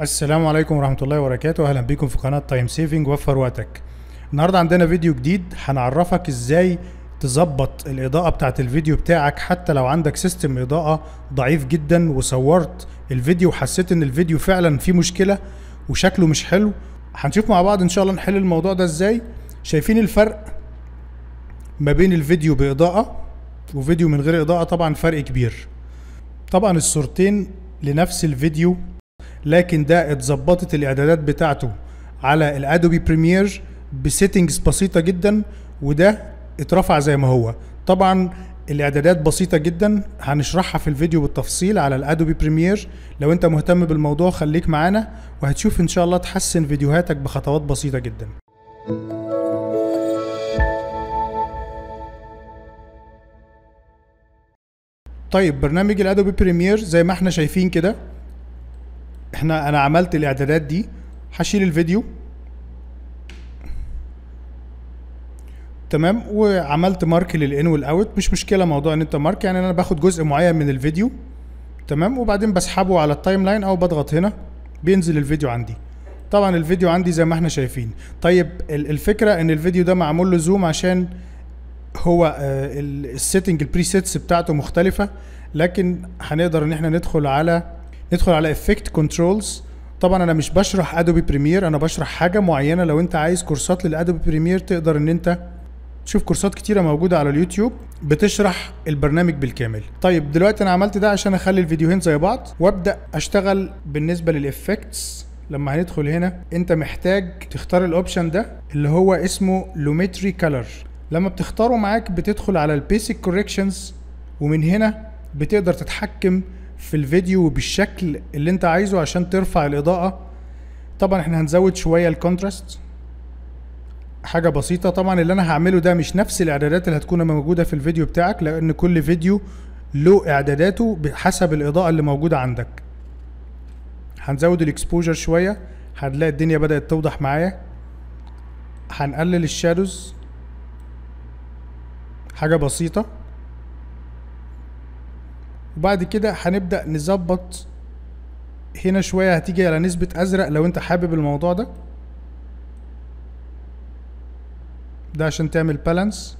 السلام عليكم ورحمة الله وبركاته أهلا بيكم في قناة تايم سيفنج وفر وقتك النهاردة عندنا فيديو جديد هنعرفك ازاي تظبط الإضاءة بتاعت الفيديو بتاعك حتى لو عندك سيستم إضاءة ضعيف جدا وصورت الفيديو وحسيت ان الفيديو فعلا فيه مشكلة وشكله مش حلو هنشوف مع بعض ان شاء الله نحل الموضوع ده ازاي شايفين الفرق ما بين الفيديو بإضاءة وفيديو من غير إضاءة طبعا فرق كبير طبعا الصورتين لنفس الفيديو لكن ده اتظبطت الاعدادات بتاعته على الادوبي بريمير بسيتنجز بسيطه جدا وده اترفع زي ما هو طبعا الاعدادات بسيطة جدا هنشرحها في الفيديو بالتفصيل على الادوبي بريمير لو انت مهتم بالموضوع خليك معانا وهتشوف ان شاء الله تحسن فيديوهاتك بخطوات بسيطة جدا طيب برنامج الادوبي بريمير زي ما احنا شايفين كده احنا انا عملت الاعدادات دي هشيل الفيديو تمام وعملت مارك للان والاوت مش مشكله موضوع ان انت مارك يعني انا باخد جزء معين من الفيديو تمام وبعدين بسحبه على التايم لاين او بضغط هنا بينزل الفيديو عندي طبعا الفيديو عندي زي ما احنا شايفين طيب الفكره ان الفيديو ده معمول له زوم عشان هو السيتنج آه، البريسيتس بتاعته مختلفه لكن هنقدر ان احنا ندخل على ندخل على افكت كنترولز طبعا انا مش بشرح ادوبي بريمير انا بشرح حاجه معينه لو انت عايز كورسات للادوبي بريمير تقدر ان انت تشوف كورسات كتيره موجوده على اليوتيوب بتشرح البرنامج بالكامل طيب دلوقتي انا عملت ده عشان اخلي الفيديوهين زي بعض وابدا اشتغل بالنسبه للافكتس لما هندخل هنا انت محتاج تختار الاوبشن ده اللي هو اسمه لوميتري كلر لما بتختاره معاك بتدخل على البيسك كوركشنز ومن هنا بتقدر تتحكم في الفيديو بالشكل اللي انت عايزه عشان ترفع الاضاءه طبعا احنا هنزود شويه الكونتراست حاجه بسيطه طبعا اللي انا هعمله ده مش نفس الاعدادات اللي هتكون موجوده في الفيديو بتاعك لان كل فيديو له اعداداته بحسب الاضاءه اللي موجوده عندك هنزود الاكسبوجر شويه هنلاقي الدنيا بدات توضح معايا هنقلل الشادوز حاجه بسيطه وبعد كده هنبدأ نظبط هنا شوية هتيجي على نسبة أزرق لو أنت حابب الموضوع ده ده عشان تعمل بالانس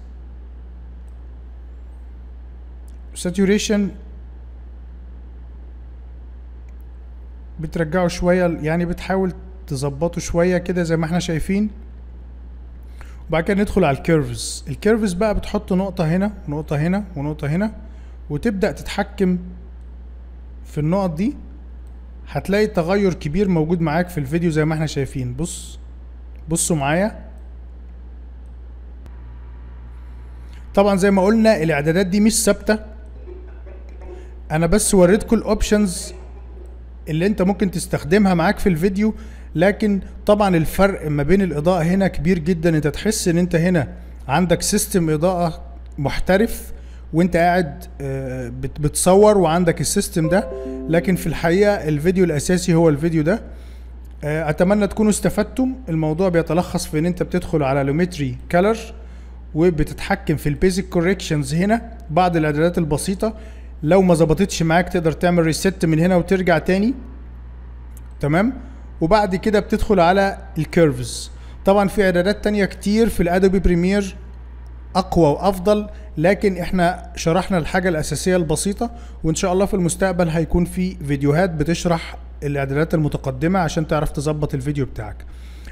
ساتوريشن بترجعه شوية يعني بتحاول تظبطه شوية كده زي ما احنا شايفين وبعد كده ندخل على الكيرفز الكيرفز بقى بتحط نقطة هنا ونقطة هنا ونقطة هنا وتبدا تتحكم في النقط دي هتلاقي تغير كبير موجود معاك في الفيديو زي ما احنا شايفين بص بصوا معايا طبعا زي ما قلنا الاعدادات دي مش ثابته انا بس وريتكم الاوبشنز اللي انت ممكن تستخدمها معاك في الفيديو لكن طبعا الفرق ما بين الاضاءه هنا كبير جدا انت تحس ان انت هنا عندك سيستم اضاءه محترف وانت قاعد آه، بتصور وعندك السيستم ده لكن في الحقيقه الفيديو الاساسي هو الفيديو ده آه، اتمنى تكونوا استفدتم الموضوع بيتلخص في ان انت بتدخل على لوميتري كالر وبتتحكم في البيزك كوريكشنز هنا بعض الاعدادات البسيطه لو ما ظبطتش معاك تقدر تعمل ريست من هنا وترجع تاني تمام وبعد كده بتدخل على الكيرفز طبعا في اعدادات تانية كتير في الادوبي بريمير اقوى وافضل لكن احنا شرحنا الحاجه الاساسيه البسيطه وان شاء الله في المستقبل هيكون في فيديوهات بتشرح الاعدادات المتقدمه عشان تعرف تظبط الفيديو بتاعك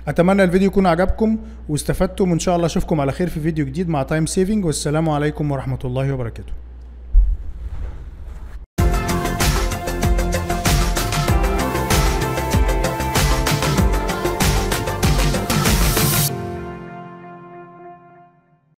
اتمنى الفيديو يكون عجبكم واستفدتم وان شاء الله اشوفكم على خير في فيديو جديد مع تايم سيفنج والسلام عليكم ورحمه الله وبركاته